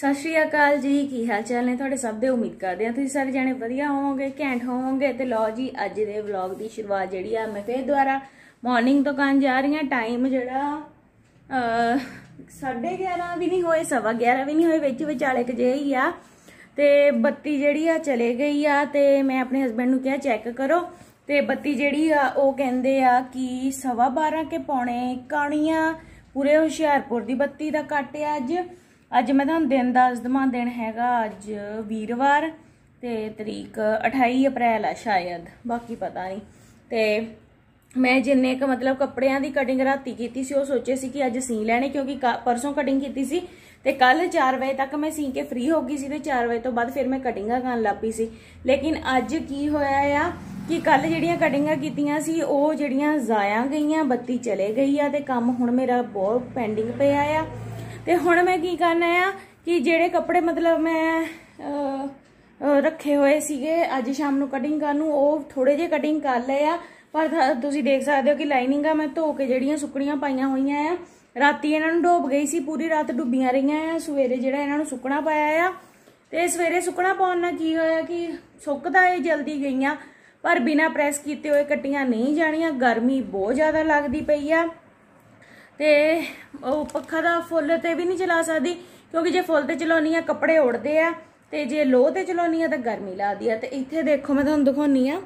ਸਤਿ ਸ਼੍ਰੀ ਅਕਾਲ ਜੀ ਕੀ ਹਾਲ ਚਾਲ ਨੇ ਤੁਹਾਡੇ ਸਭ ਦੇ ਉਮੀਦ ਕਰਦੇ ਆ ਤੁਸੀਂ ਸਾਰੇ ਜਣੇ ਵਧੀਆ ਹੋਵੋਗੇ ਘੈਂਟ ਹੋਵੋਗੇ ਤੇ ਲੋ ਜੀ ਅੱਜ ਦੇ ਵਲੌਗ ਦੀ ਸ਼ੁਰੂਆਤ ਜਿਹੜੀ ਆ ਮੈਂ ਫੇਰ ਦੁਆਰਾ ਮਾਰਨਿੰਗ ਤੋਂ ਕੰਨ ਜਾ ਰਹੀ ਆ ਟਾਈਮ ਜਿਹੜਾ ਅ 11:30 ਵੀ ਨਹੀਂ ਹੋਏ 11 ਵੀ ਨਹੀਂ ਹੋਏ ਵਿੱਚ ਵਿਚਾਲੇ ਕ ਜੇ ਹੀ ਆ ਤੇ ਬੱਤੀ ਜਿਹੜੀ ਆ ਚਲੇ ਗਈ ਆ ਤੇ ਮੈਂ ਆਪਣੇ ਹਸਬੰਡ ਨੂੰ ਕਿਹਾ ਚੈੱਕ ਕਰੋ ਤੇ ਬੱਤੀ ਜਿਹੜੀ ਆ ਉਹ ਕਹਿੰਦੇ ਆ ਕਿ ਸਵਾ 12 ਕੇ ਪੌਣੇ ਕਾਣੀਆਂ ਪੂਰੇ ਹੁਸ਼ਿਆਰਪੁਰ ਦੀ ਬੱਤੀ ਦਾ ਕੱਟ ਆ ਅੱਜ ਅੱਜ ਮੈਂ ਤੁਹਾਨੂੰ ਦਿਨ ਦੱਸ ਦਵਾਂ ਦਿਨ ਹੈਗਾ ਅੱਜ ਵੀਰਵਾਰ ਤੇ ਤਰੀਕ 28 ਅਪ੍ਰੈਲ ਆ ਸ਼ਾਇਦ ਬਾਕੀ ਪਤਾ ਨਹੀਂ ਤੇ ਮੈਂ ਜਿੰਨੇ ਕ ਮਤਲਬ ਕੱਪੜਿਆਂ ਦੀ ਕਟਿੰਗ ਰਾਤੀ ਕੀਤੀ ਸੀ ਉਹ ਸੋਚੇ ਸੀ ਕਿ ਅੱਜ ਸੀ ਲੈਣੇ ਕਿਉਂਕਿ ਪਰਸੋਂ ਕਟਿੰਗ ਕੀਤੀ ਸੀ ਤੇ ਕੱਲ 4 ਵਜੇ ਤੱਕ ਮੈਂ ਸੀ ਕੇ ਫ੍ਰੀ ਹੋ ਗਈ ਸੀ ਤੇ 4 ਵਜੇ ਤੋਂ ਬਾਅਦ ਫਿਰ ਮੈਂ ਕਟਿੰਗਾਂ ਕਰਨ ਲੱਪੀ ਸੀ ਲੇਕਿਨ ਅੱਜ ਕੀ ਹੋਇਆ ਆ ਕਿ ਕੱਲ ਜਿਹੜੀਆਂ ਕਟਿੰਗਾਂ ਕੀਤੀਆਂ ਸੀ ਉਹ ਜਿਹੜੀਆਂ ਜ਼ਾਇਆ ਗਈਆਂ ਬੱਤੀ ਚਲੇ ਗਈ ਆ ਤੇ ਕੰਮ ਹੁਣ ਮੇਰਾ ਬਹੁਤ ਪੈਂਡਿੰਗ ਪਿਆ ਆ ਤੇ ਹੁਣ ਮੈਂ ਕੀ ਕਰਨਾ ਆ ਕਿ ਜਿਹੜੇ ਕੱਪੜੇ ਮਤਲਬ ਮੈਂ ਰੱਖੇ ਹੋਏ ਸੀਗੇ ਅੱਜ ਸ਼ਾਮ ਨੂੰ ਕਟਿੰਗ ਕਰਨ ਨੂੰ ਉਹ ਥੋੜੇ ਜੇ ਕਟਿੰਗ ਕਰ ਲਏ ਆ ਪਰ ਤੁਸੀਂ ਦੇਖ ਸਕਦੇ ਹੋ ਕਿ ਲਾਈਨਿੰਗਾਂ ਮੈਂ ਧੋ ਕੇ ਜਿਹੜੀਆਂ ਸੁੱਕਣੀਆਂ ਪਾਈਆਂ ਹੋਈਆਂ ਆ ਰਾਤੀ ਇਹਨਾਂ ਨੂੰ ਡੋਬ ਗਈ ਸੀ ਪੂਰੀ ਰਾਤ ਡੁੱਬੀਆਂ ਰਹੀਆਂ ਆ ਸਵੇਰੇ ਜਿਹੜਾ ਇਹਨਾਂ ਨੂੰ ਸੁੱਕਣਾ ਪਾਇਆ ਆ ਤੇ ਸਵੇਰੇ ਸੁੱਕਣਾ ਪਾਉਣ ਨਾਲ ਕੀ ਹੋਇਆ ਕਿ ਸੁੱਕਦਾ ਇਹ ਜਲਦੀ ਗਈਆਂ ਪਰ ਬਿਨਾ ਪ੍ਰੈਸ ਕੀਤੇ ਹੋਏ ਕੱਟੀਆਂ ਨਹੀਂ ਜਾਣੀਆਂ ਗਰਮੀ ਬਹੁਤ ਜ਼ਿਆਦਾ ਲੱਗਦੀ ਪਈ ਆ ਤੇ ਉਹ ਪੱਖਾ ਦਾ ਫੁੱਲ ਤੇ ਵੀ ਨਹੀਂ ਚਲਾ ਸਕਦੀ ਕਿਉਂਕਿ ਜੇ ਫੁੱਲ ਤੇ ਚਲਾਉਣੀ ਆ ਕੱਪੜੇ ਉੜਦੇ ਆ ਤੇ ਜੇ ਲੋਹ ਤੇ ਚਲਾਉਣੀ ਆ ਤਾਂ ਗਰਮੀ ਲੱਗਦੀ ਆ ਤੇ ਇੱਥੇ ਦੇਖੋ ਮੈਂ ਤੁਹਾਨੂੰ ਦਿਖਾਉਣੀ ਆ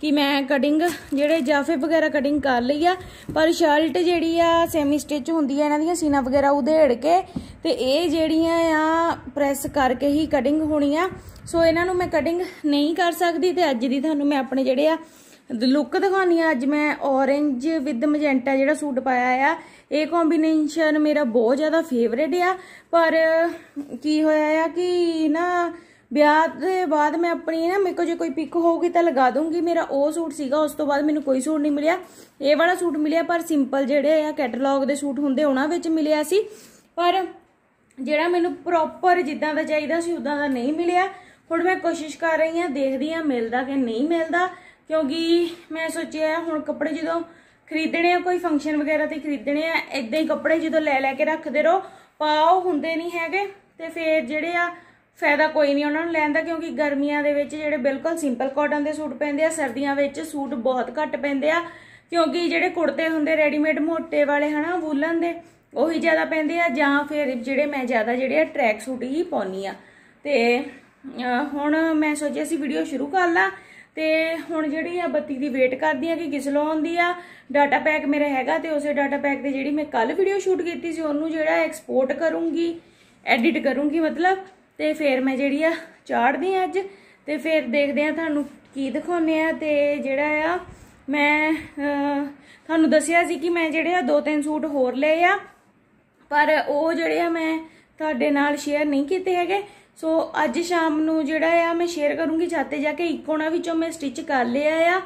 ਕਿ ਮੈਂ ਕਟਿੰਗ ਜਿਹੜੇ ਜਾਫੇ ਵਗੈਰਾ ਕਟਿੰਗ ਕਰ ਲਈ ਆ ਪਰ ਸ਼ਰਟ ਜਿਹੜੀ ਆ ਸੈਮੀ ਸਟਿਚ ਹੁੰਦੀ ਆ ਇਹਨਾਂ ਦੀਆਂ ਸੀਨਾ ਵਗੈਰਾ ਉਧੇੜ ਕੇ ਤੇ ਇਹ ਜਿਹੜੀਆਂ ਆ ਪ੍ਰੈਸ ਕਰਕੇ ਹੀ ਕਟਿੰਗ ਹੋਣੀ ਆ ਸੋ ਇਹਨਾਂ ਨੂੰ ਮੈਂ ਕਟਿੰਗ ਨਹੀਂ ਕਰ ਸਕਦੀ ਤੇ ਅੱਜ ਦੀ ਤੁਹਾਨੂੰ ਮੈਂ ਆਪਣੇ ਜਿਹੜੇ ਆ ਲੁੱਕ ਦਿਖਾਉਣੀ ਆ ਅੱਜ ਮੈਂ ਔਰੇਂਜ ਵਿਦ ਮੈਜੈਂਟਾ ਜਿਹੜਾ ਸੂਟ ਪਾਇਆ ਆ ਇਹ ਕੰਬੀਨੇਸ਼ਨ ਮੇਰਾ ਬਹੁਤ ਜ਼ਿਆਦਾ ਫੇਵਰੇਟ ਆ ਪਰ ਕੀ ਹੋਇਆ ਆ ਕਿ ਨਾ ਵਿਆਹ ਦੇ ਬਾਅਦ ਮੈਂ ਆਪਣੀ ਨਾ ਮੇਰੇ ਕੋਲ ਜੇ ਕੋਈ ਪਿਕ ਹੋਊਗੀ ਤਾਂ ਲਗਾ ਦੂੰਗੀ ਮੇਰਾ ਉਹ ਸੂਟ ਸੀਗਾ ਉਸ ਤੋਂ ਬਾਅਦ ਮੈਨੂੰ ਕੋਈ ਸੂਟ ਨਹੀਂ ਮਿਲਿਆ ਇਹ ਵਾਲਾ ਸੂਟ ਮਿਲਿਆ ਪਰ ਸਿੰਪਲ ਜਿਹੜੇ ਆ ਕੈਟਲੌਗ ਦੇ ਸੂਟ ਹੁੰਦੇ ਉਹਨਾਂ ਵਿੱਚ ਮਿਲਿਆ ਸੀ ਪਰ ਜਿਹੜਾ ਮੈਨੂੰ ਪ੍ਰੋਪਰ ਜਿੱਦਾਂ ਦਾ ਚਾਹੀਦਾ ਸੀ ਉਦਾਂ ਦਾ ਨਹੀਂ ਮਿਲਿਆ ਹੁਣ ਮੈਂ ਕੋਸ਼ਿਸ਼ ਕਰ ਰਹੀ ਹਾਂ ਦੇਖਦੀ ਹਾਂ ਮਿਲਦਾ ਕਿ ਨਹੀਂ ਮਿਲਦਾ ਕਿਉਂਕਿ ਮੈਂ ਸੋਚਿਆ ਹੁਣ ਕੱਪੜੇ ਜਦੋਂ ਖਰੀਦਣੇ ਆ ਕੋਈ ਫੰਕਸ਼ਨ ਵਗੈਰਾ ਤੇ ਖਰੀਦਣੇ ਆ ਇਦਾਂ ਹੀ ਕੱਪੜੇ ਜਦੋਂ ਲੈ ਲੈ ਕੇ ਰੱਖਦੇ ਰਹੋ ਪਾਓ ਹੁੰਦੇ ਨਹੀਂ ਹੈਗੇ ਤੇ ਫੇਰ ਜਿਹੜੇ ਆ ਫਾਇਦਾ ਕੋਈ ਨਹੀਂ ਉਹਨਾਂ ਨੂੰ ਲੈਣ ਦਾ ਕਿਉਂਕਿ ਗਰਮੀਆਂ ਦੇ ਵਿੱਚ ਜਿਹੜੇ ਬਿਲਕੁਲ ਸਿੰਪਲ ਕਾਟਨ ਦੇ ਸੂਟ ਪੈਂਦੇ ਆ ਸਰਦੀਆਂ ਵਿੱਚ ਸੂਟ ਬਹੁਤ ਘੱਟ ਪੈਂਦੇ ਆ ਕਿਉਂਕਿ ਜਿਹੜੇ ਕੁੜਤੇ ਹੁੰਦੇ ਰੈਡੀਮੇਡ ਮੋਟੇ ਵਾਲੇ ਹਨਾ ਵੂਲਨ ਦੇ ਉਹੀ ਜ਼ਿਆਦਾ ਪੈਂਦੇ ਆ ਜਾਂ ਫਿਰ ਜਿਹੜੇ ਮੈਂ ਜ਼ਿਆਦਾ ਜਿਹੜੇ ਆ ਟਰੈਕ ਸੂਟ ਹੀ ਪਾਉਣੀ ਆ ਤੇ ਹੁਣ ਮੈਂ ਸੋਚਿਆ ਸੀ ਵੀਡੀਓ ਸ਼ੁਰੂ ਕਰ ਲਾਂ ਤੇ ਹੁਣ ਜਿਹੜੀ ਆ ਬੱਤੀ ਦੀ ਵੇਟ ਕਰਦੀ ਆ ਕਿ ਕਿਸ ਲੋਨ ਆਉਂਦੀ ਆ ਡਾਟਾ ਪੈਕ ਮੇਰਾ ਹੈਗਾ ਤੇ ਉਸੇ ਡਾਟਾ ਪੈਕ ਤੇ ਜਿਹੜੀ ਮੈਂ ਕੱਲ ਵੀਡੀਓ ਸ਼ੂਟ ਕੀਤੀ ਸੀ ਉਹਨੂੰ ਜਿਹੜਾ ਐਕਸਪੋਰਟ ਕਰੂੰਗੀ ਐਡਿਟ ਕਰੂੰਗੀ ਮਤਲਬ ਤੇ ਫਿਰ ਮੈਂ ਜਿਹੜੀ ਆ ਚਾੜਦੀ ਆ ਅੱਜ ਤੇ ਫਿਰ ਦੇਖਦੇ ਆ ਤੁਹਾਨੂੰ ਕੀ ਦਿਖਾਉਨੇ ਆ ਤੇ ਜਿਹੜਾ ਆ ਮੈਂ ਤੁਹਾਨੂੰ ਦੱਸਿਆ ਸੀ ਕਿ ਮੈਂ ਜਿਹੜੇ ਆ ਦੋ ਤਿੰਨ ਸੂਟ ਹੋਰ ਲਏ ਆ ਪਰ ਉਹ ਜਿਹੜੇ ਆ ਮੈਂ ਤੁਹਾਡੇ ਨਾਲ ਸ਼ੇਅਰ ਨਹੀਂ ਕੀਤੇ ਹੈਗੇ ਸੋ ਅੱਜ ਸ਼ਾਮ ਨੂੰ ਜਿਹੜਾ ਆ ਮੈਂ ਸ਼ੇਅਰ ਕਰੂੰਗੀ ਛਾਤੇ ਜਾ ਕੇ ਇੱਕ ਉਹਨਾਂ ਵਿੱਚੋਂ ਮੈਂ ਸਟਿਚ ਕਰ ਲਿਆ ਆ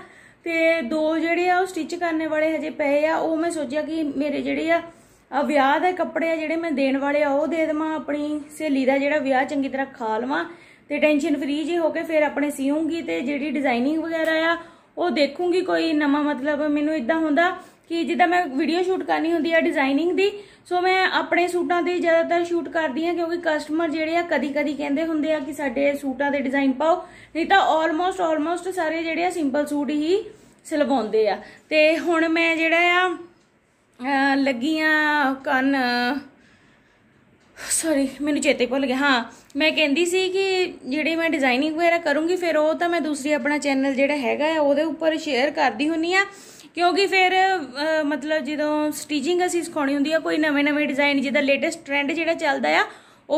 ਤੇ ਦੋ ਜਿਹੜੇ ਆ ਉਹ ਸਟਿਚ ਕਰਨੇ ਵਾਲੇ ਹਜੇ ਪਏ ਆ ਉਹ ਮੈਂ ਸੋਚਿਆ ਕਿ ਮੇਰੇ ਜਿਹੜੇ ਆ ਵਿਆਹ ਦੇ ਕੱਪੜੇ ਆ ਜਿਹੜੇ ਮੈਂ ਦੇਣ ਵਾਲੇ ਆ ਉਹ ਦੇ ਦੇਵਾਂ ਆਪਣੀ ਸਹੇਲੀ ਦਾ ਜਿਹੜਾ ਵਿਆਹ ਚੰਗੀ ਤਰ੍ਹਾਂ ਖਾ ਲਵਾਂ ਤੇ ਟੈਨਸ਼ਨ ਫ੍ਰੀ ਜੇ ਹੋ ਕੇ ਫਿਰ ਆਪਣੇ ਸਿਉਂਗੀ ਤੇ ਜਿਹੜੀ ਡਿਜ਼ਾਈਨਿੰਗ ਵਗੈਰਾ ਆ ਉਹ ਦੇਖੂੰਗੀ ਕੋਈ ਨਵਾਂ ਮਤਲਬ ਮੈਨੂੰ ਇਦਾਂ ਹੁੰਦਾ ਕਿ ਜਿੱਦਾਂ ਮੈਂ ਵੀਡੀਓ ਸ਼ੂਟ ਕਰਨੀ ਹੁੰਦੀ ਆ ਡਿਜ਼ਾਈਨਿੰਗ ਦੀ ਸੋ ਮੈਂ ਆਪਣੇ ਸੂਟਾਂ ਤੇ ਜ਼ਿਆਦਾਤਰ ਸ਼ੂਟ ਕਰਦੀ ਆ ਕਿਉਂਕਿ ਕਸਟਮਰ ਜਿਹੜੇ ਆ ਕਦੀ-ਕਦੀ ਕਹਿੰਦੇ ਹੁੰਦੇ ਆ ਕਿ ਸਾਡੇ ਸੂਟਾਂ ਦੇ ਡਿਜ਼ਾਈਨ ਪਾਓ ਨਹੀਂ ਤਾਂ ਆਲਮੋਸਟ ਆਲਮੋਸਟ ਸਾਰੇ ਜਿਹੜੇ ਆ ਸਿੰਪਲ ਸੂਟ ਹੀ ਸਿਲਵਾਉਂਦੇ ਆ ਤੇ ਹੁਣ ਮੈਂ ਜਿਹੜਾ ਆ ਲੱਗੀਆਂ ਕੰਨ ਸੌਰੀ ਮੈਨੂੰ ਚੇਤੇ ਭੁੱਲ ਗਿਆ ਹਾਂ ਮੈਂ ਕਹਿੰਦੀ ਸੀ ਕਿ ਜਿਹੜੇ ਮੈਂ ਡਿਜ਼ਾਈਨਿੰਗ ਵਗੈਰਾ ਕਰੂੰਗੀ ਫਿਰ ਉਹ ਤਾਂ ਮੈਂ ਦੂਸਰੀ ਆਪਣਾ ਚੈਨਲ ਜਿਹੜਾ ਹੈਗਾ ਆ ਉਹਦੇ ਉੱਪਰ ਸ਼ੇਅਰ ਕਰਦੀ ਹੁੰਨੀ ਆ ਕਿਉਂਕਿ ਫਿਰ ਮਤਲਬ ਜਦੋਂ ਸਟਿਚਿੰਗ ਅਸੀਂ ਸਿਖਾਉਣੀ ਹੁੰਦੀ ਆ ਕੋਈ ਨਵੇਂ ਨਵੇਂ ਡਿਜ਼ਾਈਨ ਜਿਹਦਾ ਲੇਟੈਸਟ ਟ੍ਰੈਂਡ ਜਿਹੜਾ ਚੱਲਦਾ ਆ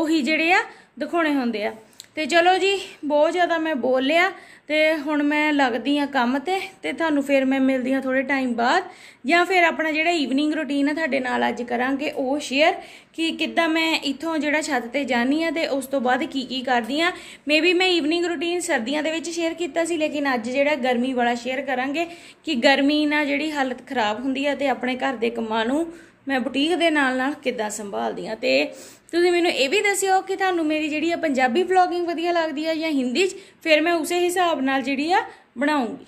ਉਹੀ ਜਿਹੜੇ ਆ ਦਿਖਾਉਣੇ ਹੁੰਦੇ ਆ ਤੇ ਚਲੋ ਜੀ ਬਹੁਤ ਜ਼ਿਆਦਾ ਮੈਂ ਬੋਲ ਲਿਆ ਤੇ ਹੁਣ ਮੈਂ ਲੱਗਦੀ ਆ ਕੰਮ ਤੇ ਤੇ ਤੁਹਾਨੂੰ ਫਿਰ ਮੈਂ ਮਿਲਦੀ ਆ ਥੋੜੇ ਟਾਈਮ ਬਾਅਦ ਜਾਂ ਫਿਰ ਆਪਣਾ ਜਿਹੜਾ ਈਵਨਿੰਗ ਰੁਟੀਨ ਆ ਤੁਹਾਡੇ ਨਾਲ ਅੱਜ ਕਰਾਂਗੇ ਉਹ ਸ਼ੇਅਰ ਕਿ ਕਿੱਦਾਂ ਮੈਂ ਇੱਥੋਂ ਜਿਹੜਾ ਛੱਤ ਤੇ ਜਾਨੀ ਆ ਤੇ ਉਸ ਤੋਂ ਬਾਅਦ ਕੀ ਕੀ ਕਰਦੀ ਆ ਮੇਬੀ ਮੈਂ ਈਵਨਿੰਗ ਰੁਟੀਨ ਸਰਦੀਆਂ ਦੇ ਵਿੱਚ ਸ਼ੇਅਰ ਕੀਤਾ ਸੀ ਲੇਕਿਨ ਅੱਜ ਜਿਹੜਾ ਗਰਮੀ ਵਾਲਾ ਸ਼ੇਅਰ ਕਰਾਂਗੇ ਕਿ ਗਰਮੀ ਨਾਲ ਜਿਹੜੀ ਹਾਲਤ ਖਰਾਬ ਹੁੰਦੀ ਆ ਤੇ ਆਪਣੇ ਘਰ ਦੇ ਕੰਮਾਂ ਨੂੰ ਮੈਂ ਬੁਟੀਕ ਦੇ ਨਾਲ ਨਾਲ ਕਿੱਦਾਂ ਸੰਭਾਲਦੀ ਆ ਤੇ ਤੁਸੀਂ ਮੈਨੂੰ ਇਹ ਵੀ ਦੱਸਿਓ ਕਿ ਤੁਹਾਨੂੰ ਮੇਰੀ ਜਿਹੜੀ ਆ ਪੰਜਾਬੀ ਵਲੌਗਿੰਗ ਵਧੀਆ ਲੱਗਦੀ ਆ ਜਾਂ ਹਿੰਦੀ 'ਚ ਫਿਰ ਮੈਂ ਉਸੇ ਹਿਸਾਬ ਨਾਲ ਜਿਹੜੀ ਆ ਬਣਾਉਂਗੀ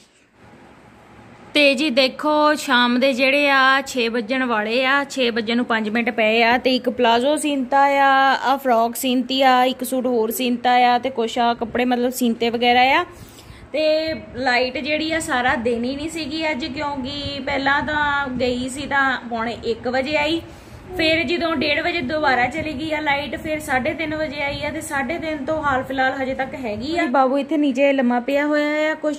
ਤੇ ਜੀ ਦੇਖੋ ਸ਼ਾਮ ਦੇ ਜਿਹੜੇ ਆ 6 ਵਜਣ ਵਾਲੇ ਆ 6 ਵਜਣ ਨੂੰ 5 ਮਿੰਟ ਪਏ ਆ ਤੇ ਇੱਕ ਪਲਾਜ਼ੋ ਸੀਨਤਾ ਆ ਆ ਫਰੌਕ ਸੀਨਤੀ ਆ ਇੱਕ ਸੂਟ ਹੋਰ ਸੀਨਤਾ ਆ ਤੇ ਕੁਛ ਆ ਕੱਪੜੇ ਮਤਲਬ ਸੀਨਤੇ ਵਗੈਰਾ ਆ ਤੇ ਲਾਈਟ ਜਿਹੜੀ ਆ ਸਾਰਾ ਦਿਨ ਹੀ ਨਹੀਂ ਸੀਗੀ ਅੱਜ ਕਿਉਂਕਿ ਪਹਿਲਾਂ ਤਾਂ ਗਈ ਸੀ ਤਾਂ ਪੌਣੇ 1 ਵਜੇ ਆਈ ਫਿਰ ਜਦੋਂ 1:30 ਵਜੇ ਦੁਬਾਰਾ ਚਲੀ ਗਈ ਆ ਲਾਈਟ ਫਿਰ 3:30 ਵਜੇ ਆਈ ਆ ਤੇ 3:30 ਤੋਂ ਹਾਲ ਫਿਲਹਾਲ ਹਜੇ ਤੱਕ ਹੈਗੀ ਆ ਬਾਬੂ ਇੱਥੇ ਨੀਚੇ ਲੰਮਾ ਪਿਆ ਹੋਇਆ ਆ ਕੁਝ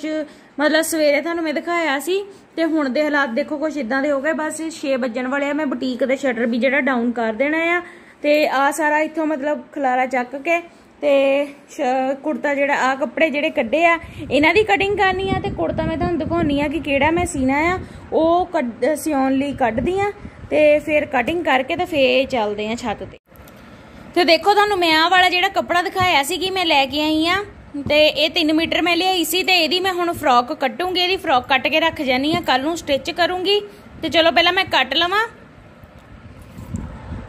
ਮਤਲਬ ਸਵੇਰੇ ਤੁਹਾਨੂੰ ਮੈਂ ਦਿਖਾਇਆ ਸੀ ਤੇ ਹੁਣ ਦੇ ਹਾਲਾਤ ਦੇਖੋ ਕੁਝ ਇਦਾਂ ਦੇ ਹੋ ਗਏ ਬਸ 6 ਵਜਣ ਵਾਲੇ ਆ ਮੈਂ ਬੁਟੀਕ ਦੇ ਸ਼ਟਰ ਵੀ ਜਿਹੜਾ ਡਾਊਨ ਕਰ ਦੇਣਾ ਆ ਤੇ ਆ ਸਾਰਾ ਇੱਥੋਂ ਮਤਲਬ ਖਲਾਰਾ ਚੱਕ ਕੇ ਤੇ ਕੁੜਤਾ ਜਿਹੜਾ ਆ ਕੱਪੜੇ ਜਿਹੜੇ ਕੱਢੇ ਆ ਇਹਨਾਂ ਦੀ ਕਟਿੰਗ ਕਰਨੀ ਆ ਤੇ ਕੁੜਤਾ ਮੈਂ ਤੁਹਾਨੂੰ ਦਿਖਾਉਣੀ ਆ ਕਿ ਕਿਹੜਾ ਮੈਂ ਸੀਣਾ ਆ ਉਹ ਸਿਉਣ ਲਈ ਕੱਢਦੀ ਆ ਤੇ ਫਿਰ ਕਟਿੰਗ ਕਰਕੇ ਤੇ ਫੇਰ ਚੱਲਦੇ ਆ ਛੱਤ ਤੇ ਤੇ ਦੇਖੋ ਤੁਹਾਨੂੰ ਮੈਂ ਆ ਵਾਲਾ ਜਿਹੜਾ ਕੱਪੜਾ ਦਿਖਾਇਆ ਸੀ ਕਿ ਮੈਂ ਲੈ ਕੇ ਆਈ ਆ ਤੇ ਇਹ 3 ਮੀਟਰ ਮੈਂ ਲਿਆਈ ਸੀ ਤੇ ਇਹਦੀ ਮੈਂ ਹੁਣ ਫਰੋਕ ਕੱਟੂੰਗੀ ਇਹਦੀ ਫਰੋਕ ਕੱਟ ਕੇ ਰੱਖ ਜਾਨੀ ਆ ਕੱਲ ਨੂੰ ਸਟਿਚ ਕਰੂੰਗੀ ਤੇ ਚਲੋ ਪਹਿਲਾਂ ਮੈਂ ਕੱਟ ਲਵਾਂ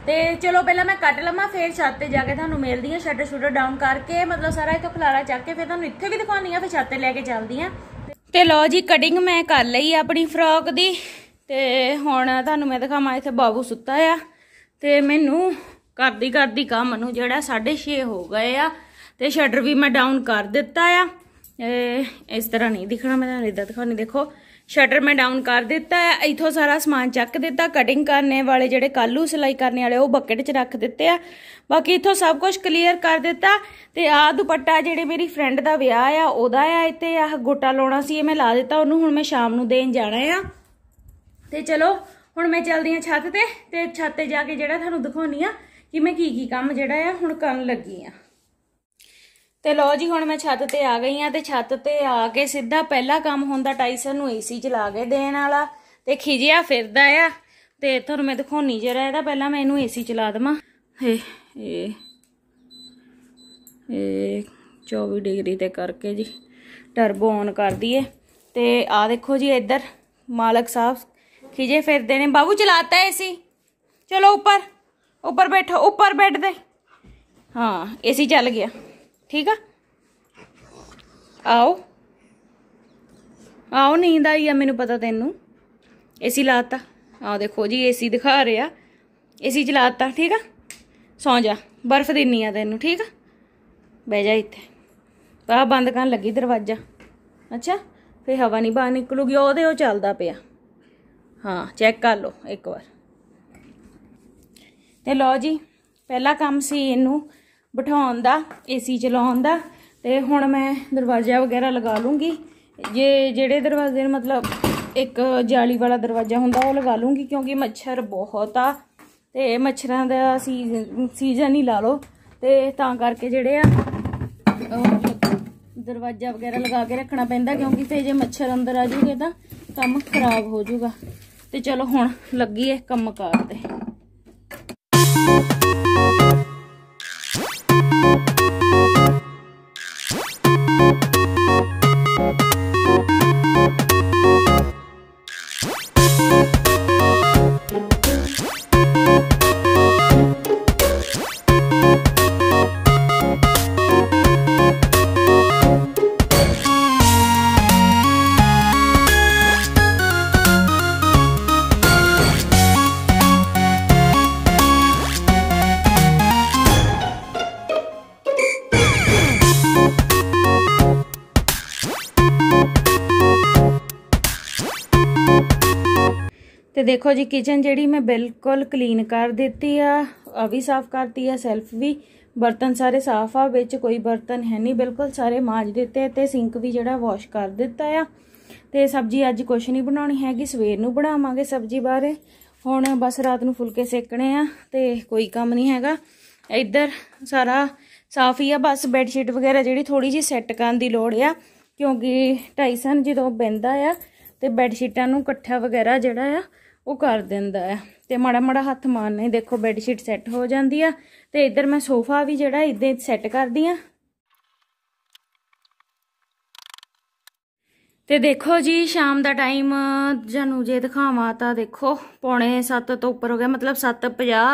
ਤੇ ਚਲੋ ਪਹਿਲਾਂ ਮੈਂ ਕੱਟ ਲਵਾਂ ਫੇਰ ਛੱਤ ਤੇ ਜਾ ਕੇ ਤੁਹਾਨੂੰ ਮਿਲਦੀ ਆ ਸ਼ਟਰ ਸ਼ੂਟਰ ਡਾਊਨ ਕਰਕੇ ਮਤਲਬ ਸਾਰਾ ਇੱਕ ਖਲਾਰਾ ਚੱਕ ਕੇ ਫੇਰ ਤੁਹਾਨੂੰ ਇੱਥੇ ਵੀ ਦਿਖਾਉਣੀ ਆ ਫੇਰ ਛੱਤ ਤੇ ਲੈ ਕੇ ਚੱਲਦੀ ਆ ਤੇ ਲੋ ਜੀ ਕਟਿੰਗ ਮੈਂ ਕਰ ਲਈ ਆਪਣੀ ਫਰਾਕ ਦੀ ਤੇ ਹੁਣ ਤੁਹਾਨੂੰ ਮੈਂ ਦਿਖਾਵਾਂ ਇੱਥੇ ਬਾਬੂ ਸੁੱਤਾ ਆ ਤੇ ਮੈਨੂੰ ਕਰਦੀ ਕਰਦੀ ਕੰਮ ਨੂੰ ਜਿਹੜਾ 6:30 ਹੋ ਗਏ ਆ ਤੇ ਸ਼ਟਰ ਵੀ ਮੈਂ ਡਾਊਨ ਕਰ ਦਿੱਤਾ ਆ ਇਸ ਤਰ੍ਹਾਂ ਨਹੀਂ ਦਿਖਣਾ ਮੈਂ ਤੁਹਾਨੂੰ ਇਦਾਂ ਦਿਖਾਉਣੀ ਦੇਖੋ ਸ਼ਟਰ ਮੈਂ ਡਾਊਨ ਕਰ ਦਿੱਤਾ ਹੈ ਇਥੋਂ ਸਾਰਾ ਸਮਾਨ ਚੱਕ ਦਿੱਤਾ ਕਟਿੰਗ ਕਰਨੇ ਵਾਲੇ ਜਿਹੜੇ ਕਾਲੂ ਸਿਲਾਈ ਕਰਨੇ ਵਾਲੇ ਉਹ ਬਕਟ 'ਚ ਰੱਖ ਦਿੱਤੇ ਆ ਬਾਕੀ ਇਥੋਂ ਸਭ ਕੁਝ ਕਲੀਅਰ ਕਰ ਦਿੱਤਾ ਤੇ ਆ ਦੁਪੱਟਾ ਜਿਹੜੇ ਮੇਰੀ ਫਰੈਂਡ ਦਾ ਵਿਆਹ ਆ ਉਹਦਾ ਆ ਇੱਥੇ ਆ ਗੋਟਾ ਲਾਉਣਾ ਸੀ ਇਹ ਮੈਂ ਲਾ ਦਿੱਤਾ ਉਹਨੂੰ ਹੁਣ ਮੈਂ ਸ਼ਾਮ ਨੂੰ ਦੇਣ ਜਾਣਾ ਆ ਤੇ ਚਲੋ ਹੁਣ ਮੈਂ ਚੱਲਦੀ ਆ ਛੱਤ ਤੇ ਤੇ ਛੱਤ ਤੇ ਜਾ ਕੇ ਜਿਹੜਾ ਤੁਹਾਨੂੰ ਦਿਖਾਉਣੀ ਆ ਕਿ ਮੈਂ ਕੀ ਕੀ ਕੰਮ ਜਿਹੜਾ ਆ ਹੁਣ ਕਰਨ ਲੱਗੀ ਆ ਤੇ ਲੋ ਜੀ ਹੁਣ ਮੈਂ ਛੱਤ ਤੇ ਆ ਗਈ ਆ ਤੇ ਛੱਤ ਤੇ ਆ ਕੇ ਸਿੱਧਾ ਪਹਿਲਾ ਕੰਮ ਹੁੰਦਾ ਟਾਈਸਨ ਨੂੰ ਏਸੀ ਚਲਾ ਕੇ ਦੇਣ ਵਾਲਾ ਤੇ ਖਿਜਿਆ ਫਿਰਦਾ ਆ ਤੇ ਤੁਹਾਨੂੰ ਮੈਂ ਦਿਖਾਉਣੀ ਜਰਾ ਇਹਦਾ ਪਹਿਲਾਂ ਮੈਂ ਇਹਨੂੰ ਏਸੀ ਚਲਾ ਦਵਾਂ ਹੇ ਇਹ 24 ਡਿਗਰੀ ਤੇ ਕਰਕੇ ਜੀ ਟਰਬੋ ਔਨ ਕਰ ਦਈਏ ਤੇ ਆ ਦੇਖੋ ਜੀ ਇੱਧਰ ਮਾਲਕ ਸਾਹਿਬ ਖਿਜੇ ਫਿਰਦੇ ਨੇ ਬਾਬੂ ਚਲਾਤਾ ਏਸੀ ਚਲੋ ਉੱਪਰ ਉੱਪਰ ਬੈਠੋ ਉੱਪਰ ਬੈਠ ਦੇ ਹਾਂ ਏਸੀ ਚੱਲ ਗਿਆ ਠੀਕ ਆ ਆਓ ਆਓ ਨੀਂਦ ਆਈ ਆ ਮੈਨੂੰ ਪਤਾ ਤੈਨੂੰ ਏਸੀ ਲਾਤਾ ਆ ਦੇਖੋ ਜੀ ਏਸੀ ਦਿਖਾ ਰਿਹਾ ਏਸੀ ਚਲਾਤਾ ਠੀਕ ਆ ਸੌ ਜਾ ਬਰਫ਼ ਦੇਣੀ ਆ ਤੈਨੂੰ ਠੀਕ ਆ ਬਹਿ ਜਾ ਇੱਥੇ ਆ ਬੰਦ ਕਰਨ ਲੱਗੀ ਦਰਵਾਜ਼ਾ ਅੱਛਾ ਫੇ ਹਵਾ ਨਹੀਂ ਬਾਹਰ ਨਿਕਲੂਗੀ ਉਹਦੇ ਉਹ ਚੱਲਦਾ ਪਿਆ ਹਾਂ ਚੈੱਕ ਕਰ ਲਓ ਇੱਕ ਵਾਰ ਤੇ ਲਓ ਜੀ ਪਹਿਲਾ ਕੰਮ ਸੀ ਇਹਨੂੰ ਬਿਠਾਉਣ ਦਾ ਏਸੀ ਚਲਾਉਣ ਦਾ ਤੇ ਹੁਣ ਮੈਂ ਦਰਵਾਜ਼ਾ ਵਗੈਰਾ ਲਗਾ ਲੂੰਗੀ ਜੇ ਜਿਹੜੇ ਦਰਵਾਜ਼ੇ ਨੇ ਮਤਲਬ ਇੱਕ ਜਾਲੀ ਵਾਲਾ ਦਰਵਾਜ਼ਾ ਹੁੰਦਾ ਉਹ ਲਗਾ ਲੂੰਗੀ ਕਿਉਂਕਿ ਮੱਛਰ ਬਹੁਤ ਆ ਤੇ ਮੱਛਰਾਂ ਦਾ ਸੀਜ਼ਨ ਹੀ ਲਾ ਲਓ ਤੇ ਤਾਂ ਕਰਕੇ ਜਿਹੜੇ ਆ ਦਰਵਾਜ਼ਾ ਵਗੈਰਾ ਲਗਾ ਕੇ ਰੱਖਣਾ ਪੈਂਦਾ ਕਿਉਂਕਿ ਤੇ ਜੇ ਮੱਛਰ ਅੰਦਰ ਆ ਜੂਗੇ ਤਾਂ ਕੰਮ ਖਰਾਬ ਹੋ ਜਾਊਗਾ ਤੇ ਚਲੋ ਹੁਣ ਲੱਗੀ ਐ ਕੰਮ ਕਰਦੇ ਦੇਖੋ ਜੀ ਕਿਚਨ ਜਿਹੜੀ ਮੈਂ ਬਿਲਕੁਲ ਕਲੀਨ ਕਰ ਦਿੱਤੀ ਆ ਆ ਵੀ ਸਾਫ਼ ਕਰਤੀ ਆ ਸੈਲਫ ਵੀ ਬਰਤਨ ਸਾਰੇ ਸਾਫ਼ ਆ ਵਿੱਚ ਕੋਈ ਬਰਤਨ ਹੈ ਨਹੀਂ ਬਿਲਕੁਲ ਸਾਰੇ ਮਾਜ ਦਿੱਤੇ ਤੇ ਸਿੰਕ ਵੀ ਜਿਹੜਾ ਵਾਸ਼ ਕਰ ਦਿੱਤਾ ਆ ਤੇ ਸਬਜ਼ੀ ਅੱਜ ਕੁਝ ਨਹੀਂ ਬਣਾਉਣੀ ਹੈਗੀ ਸਵੇਰ ਨੂੰ ਬਣਾਵਾਂਗੇ ਸਬਜ਼ੀ ਬਾਰੇ ਹੁਣ ਬਸ ਰਾਤ ਨੂੰ ਫੁਲਕੇ ਸੇਕਣੇ ਆ ਤੇ ਕੋਈ ਕੰਮ ਨਹੀਂ ਹੈਗਾ ਇੱਧਰ ਸਾਰਾ ਸਾਫ਼ ਹੀ ਆ ਬਸ ਬੈੱਡ ਸ਼ੀਟ ਵਗੈਰਾ ਜਿਹੜੀ ਥੋੜੀ ਜੀ ਸੈੱਟ ਕਰਨ ਦੀ ਲੋੜ ਆ ਕਿਉਂਕਿ ਟਾਈਸਨ ਜਦੋਂ ਬੈੰਦਾ ਆ ਤੇ ਬੈੱਡ ਸ਼ੀਟਾਂ ਨੂੰ ਇਕੱਠਾ ਵਗੈਰਾ ਜਿਹੜਾ ਆ ਉਹ ਕਰ ਦਿੰਦਾ ਹੈ ਤੇ ਮਾੜਾ ਮਾੜਾ ਹੱਥ ਮਾਰਨਾ ਹੀ ਦੇਖੋ ਬੈੱਡ ਸ਼ੀਟ ਸੈੱਟ ਹੋ ਜਾਂਦੀ ਆ ਤੇ ਇੱਧਰ ਮੈਂ ਸੋਫਾ ਵੀ ਜਿਹੜਾ ਇਦਾਂ ਸੈੱਟ ਕਰਦੀ ਆ ਤੇ ਦੇਖੋ ਜੀ ਸ਼ਾਮ ਦਾ ਟਾਈਮ ਜਾਨੂੰ ਜੇ ਦਿਖਾਵਾਂ ਤਾਂ ਦੇਖੋ ਪੌਣੇ 7 ਤੋਂ ਉੱਪਰ ਹੋ ਗਿਆ ਮਤਲਬ 7:50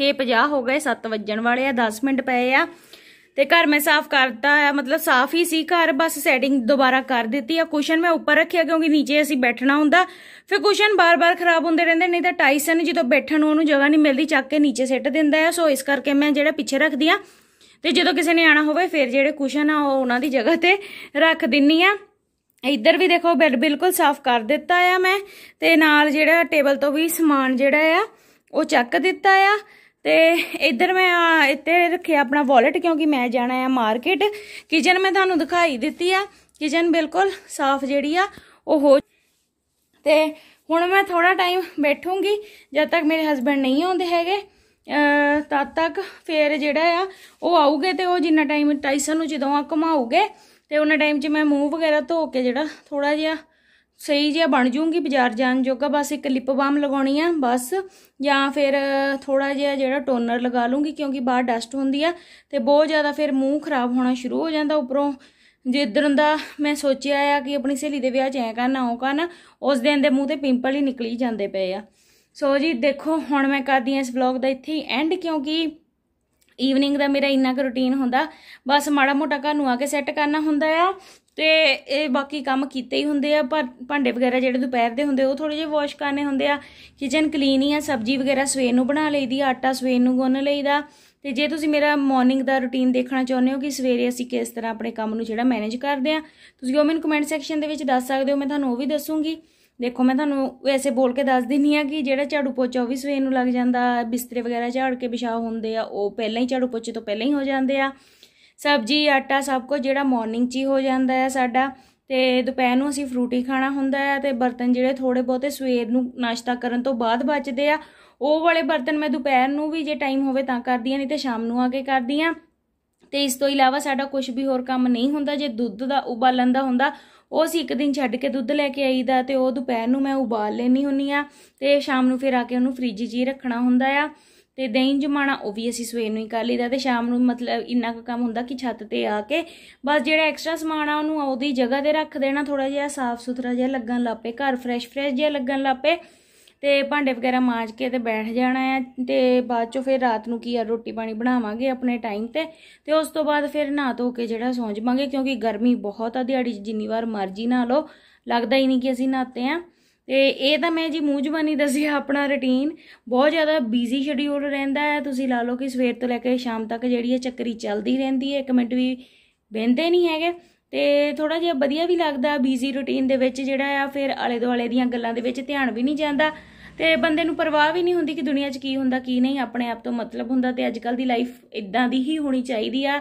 6:50 ਹੋ ਗਏ 7 ਵੱਜਣ ਵਾਲੇ ਆ 10 ਮਿੰਟ ਪਏ ਆ ਤੇ ਘਰ ਮੈਂ ਸਾਫ਼ ਕਰਤਾ ਹੈ ਮਤਲਬ ਸਾਫ਼ ਹੀ ਸੀ ਘਰ ਬਸ ਸੈਟਿੰਗ ਦੁਬਾਰਾ ਕਰ ਦਿੱਤੀ ਆ ਕੁਸ਼ਨ ਮੈਂ ਉੱਪਰ ਰੱਖਿਆ ਕਿਉਂਕਿ ਨੀਚੇ ਅਸੀਂ ਬੈਠਣਾ ਹੁੰਦਾ ਫਿਰ ਕੁਸ਼ਨ ਬਾਰ-ਬਾਰ ਖਰਾਬ ਹੁੰਦੇ ਰਹਿੰਦੇ ਨਹੀਂ ਤਾਂ ਟਾਈਸਨ ਜਦੋਂ ਬੈਠਣ ਨੂੰ ਉਹਨੂੰ ਜਗ੍ਹਾ ਨਹੀਂ ਮਿਲਦੀ ਚੱਕ ਕੇ ਨੀਚੇ ਸਿੱਟ ਦਿੰਦਾ ਹੈ ਸੋ ਇਸ ਕਰਕੇ ਮੈਂ ਜਿਹੜਾ ਪਿੱਛੇ ਰੱਖਦੀ ਆ ਤੇ ਜਦੋਂ ਕਿਸੇ ਨੇ ਆਣਾ ਹੋਵੇ ਫਿਰ ਜਿਹੜੇ ਕੁਸ਼ਨ ਆ ਉਹ ਉਹਨਾਂ ਦੀ ਜਗ੍ਹਾ ਤੇ ਰੱਖ ਦਿੰਨੀ ਆ ਇੱਧਰ ਵੀ ਦੇਖੋ ਬੈੱਡ ਬਿਲਕੁਲ ਸਾਫ਼ ਕਰ ਦਿੱਤਾ ਆ ਮੈਂ ਤੇ ਨਾਲ ਜਿਹੜਾ ਟੇਬਲ ਤੋਂ ਵੀ ਸਮਾਨ ਜਿਹੜਾ ਆ ਉਹ ਚੱਕ ਦਿੱਤਾ ਆ ਤੇ ਇੱਧਰ ਮੈਂ ਇੱਥੇ ਰੱਖਿਆ ਆਪਣਾ ਵਾਲਟ ਕਿਉਂਕਿ ਮੈਂ ਜਾਣਾ ਹੈ ਮਾਰਕੀਟ ਕਿਚਨ ਮੈਂ ਤੁਹਾਨੂੰ ਦਿਖਾਈ ਦਿੱਤੀ ਆ ਕਿਚਨ ਬਿਲਕੁਲ ਸਾਫ਼ ਜਿਹੜੀ ਆ ਉਹ ਹੋ ਤੇ ਹੁਣ ਮੈਂ ਥੋੜਾ ਟਾਈਮ ਬੈਠੂੰਗੀ ਜਦ ਤੱਕ ਮੇਰੇ ਹਸਬੰਡ ਨਹੀਂ ਆਉਂਦੇ ਹੈਗੇ ਤਦ ਤੱਕ ਫੇਰ ਜਿਹੜਾ ਆ ਉਹ ਆਉਗੇ ਤੇ ਉਹ ਜਿੰਨਾ ਟਾਈਮ ਟਾਈਸਨ ਨੂੰ ਜਦੋਂ ਆ ਘਮਾਉਗੇ ਤੇ ਉਹਨਾਂ ਟਾਈਮ 'ਚ ਮੈਂ ਮੂੰਹ ਵਗੈਰਾ ਧੋ ਕੇ ਜਿਹੜਾ ਥੋੜਾ ਜਿਹਾ ਸਹੀ ਜਿਹਾ ਬਣ ਜੂਗੀ ਬਾਜ਼ਾਰ ਜਾਣ ਜੋਗਾ ਬਸ ਇੱਕ ਲਿਪ ਬਾਮ ਲਗਾਉਣੀ ਆ ਬਸ ਜਾਂ ਫਿਰ ਥੋੜਾ ਜਿਹਾ ਜਿਹੜਾ ਟੋਨਰ ਲਗਾ ਲੂੰਗੀ ਕਿਉਂਕਿ ਬਾਹਰ ਡਸਟ ਹੁੰਦੀ ਆ ਤੇ ਬਹੁਤ ਜ਼ਿਆਦਾ ਫਿਰ ਮੂੰਹ ਖਰਾਬ ਹੋਣਾ ਸ਼ੁਰੂ ਹੋ ਜਾਂਦਾ ਉਪਰੋਂ ਜਿੱਦਣ ਦਾ ਮੈਂ ਸੋਚਿਆ ਆ ਕਿ ਆਪਣੀ ਸਹੇਲੀ ਦੇ ਵਿਆਹ ਚ ਐ ਕਰਨਾ ਉਹ ਨਾ ਉਸ ਦਿਨ ਦੇ ਮੂੰਹ ਤੇ ਪਿੰਪਲ ਹੀ ਨਿਕਲੀ ਜਾਂਦੇ ਪਏ ਆ ਸੋ ਜੀ ਦੇਖੋ ਹੁਣ ਮੈਂ ਕਰਦੀ ਆ ਇਸ ਵਲੌਗ ਦਾ ਇੱਥੇ ਹੀ ਐਂਡ ਕਿਉਂਕਿ ਈਵਨਿੰਗ ਦਾ ਮੇਰਾ ਇੰਨਾ ਕੁ ਰੁਟੀਨ ਹੁੰਦਾ ਬਸ ਮਾੜਾ ਮੋਟਾ ਘਰ ਨੂੰ ਆ ਕੇ ਸੈੱਟ ਕਰਨਾ ਹੁੰਦਾ ਆ ਤੇ ਇਹ ਬਾਕੀ ਕੰਮ ਕੀਤੇ ਹੀ ਹੁੰਦੇ ਆ ਪਰ ਭਾਂਡੇ ਵਗੈਰਾ ਜਿਹੜੇ ਦੁਪਹਿਰ ਦੇ ਹੁੰਦੇ ਉਹ ਥੋੜੇ ਜਿਹਾ ਵਾਸ਼ ਕਰਨੇ ਹੁੰਦੇ ਆ ਕਿਚਨ ਕਲੀਨ ਹੀ ਆ ਸਬਜ਼ੀ ਵਗੈਰਾ ਸਵੇਰ ਨੂੰ ਬਣਾ ਲਈਦੀ ਆਟਾ ਸਵੇਰ ਨੂੰ ਗੁੰਨ ਲਈਦਾ ਤੇ ਜੇ ਤੁਸੀਂ ਮੇਰਾ ਮਾਰਨਿੰਗ ਦਾ ਰੁਟੀਨ ਦੇਖਣਾ ਚਾਹੁੰਦੇ ਹੋ ਕਿ ਸਵੇਰੇ ਅਸੀਂ ਕਿਸ ਤਰ੍ਹਾਂ ਆਪਣੇ ਕੰਮ ਨੂੰ ਜਿਹੜਾ ਮੈਨੇਜ ਕਰਦੇ ਆ ਤੁਸੀਂ ਉਹ ਮੈਨੂੰ ਕਮੈਂਟ ਸੈਕਸ਼ਨ ਦੇ ਵਿੱਚ ਦੱਸ ਸਕਦੇ ਹੋ ਮੈਂ ਤੁਹਾਨੂੰ ਉਹ ਵੀ ਦੱਸੂਗੀ ਦੇਖੋ ਮੈਂ ਤੁਹਾਨੂੰ ਐਸੇ ਬੋਲ ਕੇ ਦੱਸ ਦਿੰਨੀ ਆ ਕਿ ਜਿਹੜਾ ਝਾੜੂ ਪੋਚਾ 24 ਵੀ ਸਵੇਰ ਨੂੰ ਲੱਗ ਜਾਂਦਾ ਬਿਸਤਰੇ ਵਗੈਰਾ ਝਾੜ ਕੇ ਵਿਛਾ ਹੁੰਦੇ ਆ ਉਹ ਪਹਿਲਾਂ ਹੀ ਝਾੜੂ ਪੋਚੇ ਤੋਂ ਪਹਿਲਾਂ ਹੀ ਹੋ ਜਾਂਦੇ ਆ ਸਬਜੀ ਆਟਾ ਸਭ ਕੁਝ ਜਿਹੜਾ ਮਾਰਨਿੰਗ 'ਚ ਹੀ ਹੋ ਜਾਂਦਾ ਆ ਸਾਡਾ ਤੇ ਦੁਪਹਿਰ ਨੂੰ ਅਸੀਂ ਫਰੂਟੀ ਖਾਣਾ ਹੁੰਦਾ ਆ ਤੇ ਬਰਤਨ ਜਿਹੜੇ ਥੋੜੇ ਬਹੁਤੇ ਸਵੇਰ ਨੂੰ ਨਾਸ਼ਤਾ ਕਰਨ ਤੋਂ ਬਾਅਦ ਬਚਦੇ ਆ ਉਹ ਵਾਲੇ ਬਰਤਨ ਮੈਂ ਦੁਪਹਿਰ ਨੂੰ ਵੀ ਜੇ ਟਾਈਮ ਹੋਵੇ ਤਾਂ ਕਰਦੀ ਆ ਨਹੀਂ ਤੇ ਸ਼ਾਮ ਨੂੰ ਆ ਕੇ ਕਰਦੀ ਆ ਤੇ ਇਸ ਤੋਂ ਇਲਾਵਾ ਸਾਡਾ ਕੁਝ ਵੀ ਹੋਰ ਕੰਮ ਨਹੀਂ ਹੁੰਦਾ ਜੇ ਦੁੱਧ ਦਾ ਉਬਾਲਣ ਦਾ ਹੁੰਦਾ ਉਹ ਸੀ ਇੱਕ ਦਿਨ ਛੱਡ ਕੇ ਦੁੱਧ ਲੈ ਕੇ ਆਈਦਾ ਤੇ ਉਹ ਦੁਪਹਿਰ ਨੂੰ ਮੈਂ ਉਬਾਲ ਲੈਣੀ ਹੁੰਨੀ ਆ ਤੇ ਸ਼ਾਮ ਨੂੰ ਫਿਰ ਆ ਕੇ ਉਹਨੂੰ ਫ੍ਰਿਜ 'ਚ ਹੀ ਰੱਖਣਾ ਹੁੰਦਾ ਆ ਤੇ ਦਹੀਂ ਜਮਾਣਾ ਉਹ ਵੀ ਅਸੀਂ ਸਵੇਰ ਨੂੰ ਹੀ ਕਰ ਲਈਦਾ ਤੇ ਸ਼ਾਮ ਨੂੰ ਮਤਲਬ ਇੰਨਾ ਕੁ ਕੰਮ ਹੁੰਦਾ ਕਿ ਛੱਤ ਤੇ ਆ ਕੇ ਬਸ ਜਿਹੜਾ ਐਕਸਟਰਾ ਸਮਾਨ ਆ ਉਹਨੂੰ ਉਹਦੀ ਜਗ੍ਹਾ ਤੇ ਰੱਖ ਦੇਣਾ ਥੋੜਾ ਜਿਹਾ ਸਾਫ਼ ਸੁਥਰਾ ਜਿਹਾ ਲੱਗਣ ਲੱਪੇ ਘਰ ਫਰੈਸ਼ ਫਰੈਸ਼ ਜਿਹਾ ਲੱਗਣ ਲੱਪੇ ਤੇ ਭਾਂਡੇ ਵਗੈਰਾ ਮਾਂਜ ਕੇ ਤੇ ਬੈਠ ਜਾਣਾ ਆ ਤੇ ਬਾਅਦ ਚੋਂ ਫਿਰ ਰਾਤ ਨੂੰ ਕੀ ਆ ਰੋਟੀ ਪਾਣੀ ਬਣਾਵਾਂਗੇ ਆਪਣੇ ਟਾਈਮ ਤੇ ਤੇ ਉਸ ਤੋਂ ਬਾਅਦ ਫਿਰ ਨਹਾ ਧੋ ਕੇ ਜਿਹੜਾ ਸੌਂ ਜਾਵਾਂਗੇ ਕਿਉਂਕਿ ਗਰਮੀ ਬਹੁਤ ਆ ਦਿਹਾੜੀ ਜਿੰਨੀ ਵਾਰ ਮਰਜ਼ੀ ਨਾ ਲਓ ਲੱਗਦਾ ਹੀ ਨਹੀਂ ਕਿ ਅਸੀਂ ਨਹਾਤੇ ਆ ਤੇ ਇਹ ਤਾਂ ਮੈਂ ਜੀ ਮੂੰਹ ਜ਼ਬਾਨੀ ਦੱਸੀ ਆਪਣਾ ਰੁਟੀਨ ਬਹੁਤ ਜ਼ਿਆਦਾ ਬਿਜ਼ੀ ਸ਼ਡਿਊਲ ਰਹਿੰਦਾ ਹੈ ਤੁਸੀਂ ਲਾ ਲਓ ਕਿ ਸਵੇਰ ਤੋਂ ਲੈ ਕੇ ਸ਼ਾਮ ਤੱਕ ਜਿਹੜੀ ਇਹ ਚੱਕਰੀ ਚੱਲਦੀ ਰਹਿੰਦੀ ਹੈ ਇੱਕ ਮਿੰਟ ਵੀ ਬੈੰਦੇ ਨਹੀਂ ਹੈਗੇ ਤੇ ਥੋੜਾ ਜਿਹਾ ਵਧੀਆ ਵੀ ਲੱਗਦਾ ਬੀਜ਼ੀ ਰੁਟੀਨ ਦੇ ਵਿੱਚ ਜਿਹੜਾ ਆ ਫਿਰ ਆਲੇ ਦੁਆਲੇ ਦੀਆਂ ਗੱਲਾਂ ਦੇ ਵਿੱਚ ਧਿਆਨ ਵੀ ਨਹੀਂ ਜਾਂਦਾ ਤੇ ਬੰਦੇ ਨੂੰ ਪਰਵਾਹ ਵੀ ਨਹੀਂ ਹੁੰਦੀ ਕਿ ਦੁਨੀਆ 'ਚ ਕੀ ਹੁੰਦਾ ਕੀ ਨਹੀਂ ਆਪਣੇ ਆਪ ਤੋਂ ਮਤਲਬ ਹੁੰਦਾ ਤੇ ਅੱਜ ਕੱਲ ਦੀ ਲਾਈਫ ਇਦਾਂ ਦੀ ਹੀ ਹੋਣੀ ਚਾਹੀਦੀ ਆ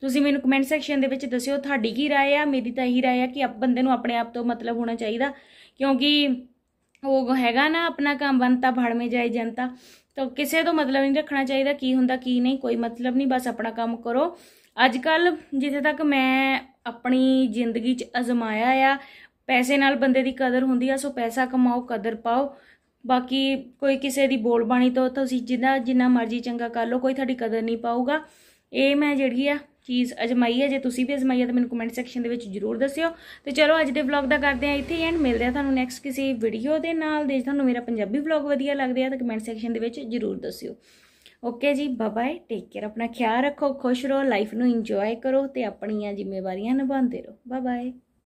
ਤੁਸੀਂ ਮੈਨੂੰ ਕਮੈਂਟ ਸੈਕਸ਼ਨ ਦੇ ਵਿੱਚ ਦੱਸਿਓ ਤੁਹਾਡੀ ਕੀ رائے ਆ ਮੇਰੀ ਤਾਂ ਇਹੀ رائے ਆ ਕਿ ਆਪ ਬੰਦੇ ਨੂੰ ਆਪਣੇ ਆਪ ਤੋਂ ਮਤਲਬ ਹੋਣਾ ਚਾਹੀਦਾ ਕਿਉਂਕਿ ਉਹ ਹੈਗਾ ਨਾ ਆਪਣਾ ਕੰਮ ਬੰਤਾ ਭੜ ਮੇ ਜਾਏ ਜਨਤਾ ਤਾਂ ਕਿਸੇ ਤੋਂ ਮਤਲਬ ਨਹੀਂ ਰੱਖਣਾ ਚਾਹੀਦਾ ਕੀ ਹੁੰਦਾ ਕੀ ਨਹੀਂ ਕੋਈ ਮਤਲਬ ਨਹੀਂ ਬਸ ਆਪਣਾ ਕੰਮ ਕਰੋ ਅੱਜ ਕੱਲ ਜਿੱਥੇ ਤੱਕ ਮੈਂ ਆਪਣੀ ਜ਼ਿੰਦਗੀ 'ਚ ਅਜ਼ਮਾਇਆ ਆ ਪੈਸੇ ਨਾਲ ਬੰਦੇ ਦੀ ਕਦਰ ਹੁੰਦੀ ਆ ਸੋ ਪੈਸਾ ਕਮਾਓ ਕਦਰ ਪਾਓ ਬਾਕੀ ਕੋਈ ਕਿਸੇ ਦੀ ਬੋਲ ਬਾਣੀ ਤੋਂ ਤੁਸੀਂ ਜਿੰਨਾ ਜਿੰਨਾ ਮਰਜ਼ੀ ਚੰਗਾ ਕਰ ਲਓ ਕੋਈ ਤੁਹਾਡੀ ਕਦਰ ਨਹੀਂ ਪਾਊਗਾ ਇਹ ਮੈਂ ਜਿਹੜੀ ਆ ਚੀਜ਼ ਅਜਮਾਈ ਹੈ ਜੇ ਤੁਸੀਂ ਵੀ ਅਜਮਾਈ ਹੈ ਤਾਂ ਮੈਨੂੰ ਕਮੈਂਟ ਸੈਕਸ਼ਨ ਦੇ ਵਿੱਚ ਜਰੂਰ ਦੱਸਿਓ ਤੇ ਚਲੋ ਅੱਜ ਦੇ ਵਲੌਗ ਦਾ ਕਰਦੇ ਆ ਇੱਥੇ ਐਂਡ ਮਿਲਦੇ ਆ ਤੁਹਾਨੂੰ ਨੈਕਸਟ ਕਿਸੇ ਵੀਡੀਓ ਦੇ ਨਾਲ ਜੇ ਤੁਹਾਨੂੰ ਮੇਰਾ ਪੰਜਾਬੀ ਵਲੌਗ ਵਧੀਆ ਲੱਗਦਾ ਹੈ ਤਾਂ ਕਮੈਂਟ ਸੈਕਸ਼ਨ ਦੇ ਵਿੱਚ ਜਰੂਰ ਦੱਸਿਓ ਓਕੇ ਜੀ ਬਾਏ ਬਾਏ ਟੇਕ ਕੇਅਰ ਆਪਣਾ ਖਿਆਲ ਰੱਖੋ ਖੁਸ਼ ਰਹੋ ਲਾਈਫ ਨੂੰ ਇੰਜੋਏ ਕਰੋ ਤੇ ਆਪਣੀਆਂ ਜ਼ਿੰਮੇਵਾਰੀਆਂ ਨਿਭਾਉਂਦੇ ਰਹੋ ਬਾਏ ਬਾਏ